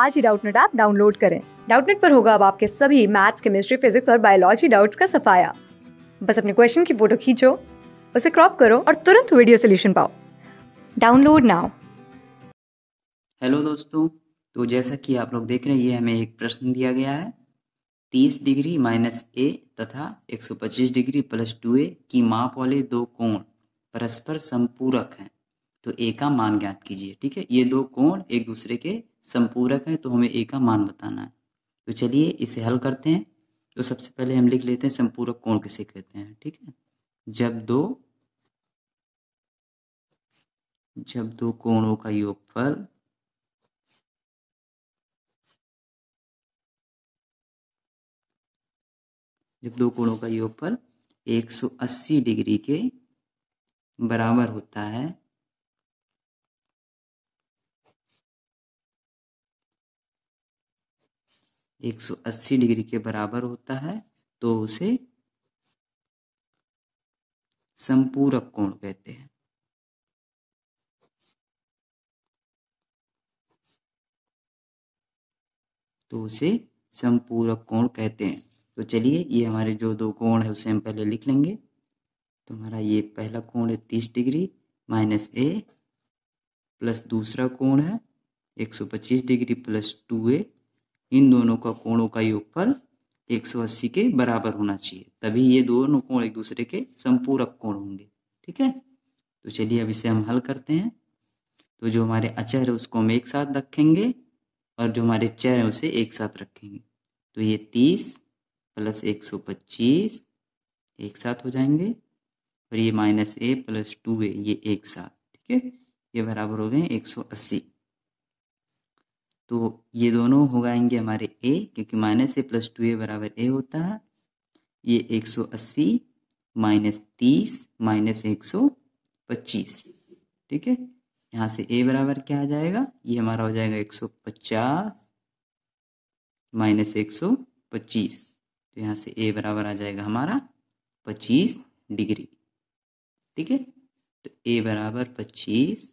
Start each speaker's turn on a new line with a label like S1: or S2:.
S1: आज ही Doubtnet app download करें डाउटनेट पर होगा अब आपके सभी मैथ्स केमिस्ट्री फिजिक्स और बायोलॉजी डाउट्स का सफाया बस अपने क्वेश्चन की फोटो खींचो उसे क्रॉप करो और तुरंत वीडियो सोल्यूशन पाओ डाउनलोड नाउ
S2: हेलो दोस्तों तो जैसा कि आप लोग देख रहे हैं ये हमें एक प्रश्न दिया गया है 30 डिग्री माइनस ए तथा 125 डिग्री प्लस टू ए की माप वाले दो कोण परस्पर संपूरक हैं तो ए का मान ज्ञात कीजिए ठीक है ये दो कोण एक दूसरे के संपूरक है तो हमें ए का मान बताना है तो चलिए इसे हल करते हैं तो सबसे पहले हम लिख लेते हैं संपूरक कोण किसे कहते हैं ठीक है जब दो जब दो कोणों का योगफल जब दो कोणों का योगफल 180 डिग्री के बराबर होता है एक सौ अस्सी डिग्री के बराबर होता है तो उसे संपूरक कोण कहते हैं तो उसे संपूरक कोण कहते हैं तो चलिए ये हमारे जो दो कोण है उसे हम पहले लिख लेंगे तो हमारा ये पहला कोण है तीस डिग्री माइनस ए प्लस दूसरा कोण है एक सौ पच्चीस डिग्री प्लस टू ए इन दोनों का कोणों का योगफल 180 के बराबर होना चाहिए तभी ये दोनों कोण एक दूसरे के संपूरक कोण होंगे ठीक है तो चलिए अब इसे हम हल करते हैं तो जो हमारे अचर है उसको हम एक साथ रखेंगे और जो हमारे चर है उसे एक साथ रखेंगे तो ये तीस प्लस एक सौ पच्चीस एक साथ हो जाएंगे और ये minus A plus two A ये एक साथ ठीक है ये बराबर हो गए एक सौ अस्सी तो ये दोनों हो जाएंगे हमारे ए क्योंकि minus A plus two A बराबर ए होता है ये एक सौ अस्सी माइनस तीस माइनस एक सौ पच्चीस ठीक है यहाँ से ए बराबर क्या आ जाएगा ये हमारा हो जाएगा एक सौ पचास माइनस एक सौ पच्चीस तो यहाँ से ए बराबर आ जाएगा हमारा पच्चीस डिग्री ठीक है तो ए बराबर पच्चीस